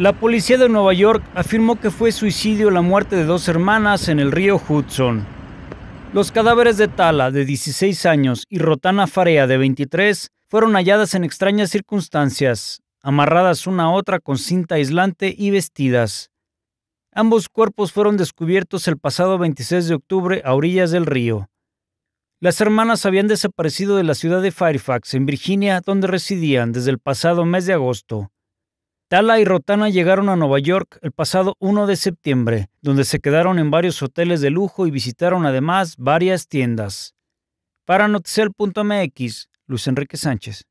La policía de Nueva York afirmó que fue suicidio la muerte de dos hermanas en el río Hudson. Los cadáveres de Tala, de 16 años, y Rotana Farea, de 23, fueron halladas en extrañas circunstancias, amarradas una a otra con cinta aislante y vestidas. Ambos cuerpos fueron descubiertos el pasado 26 de octubre a orillas del río. Las hermanas habían desaparecido de la ciudad de Fairfax, en Virginia, donde residían desde el pasado mes de agosto. Tala y Rotana llegaron a Nueva York el pasado 1 de septiembre, donde se quedaron en varios hoteles de lujo y visitaron además varias tiendas. Para Noticel.mx, Luis Enrique Sánchez.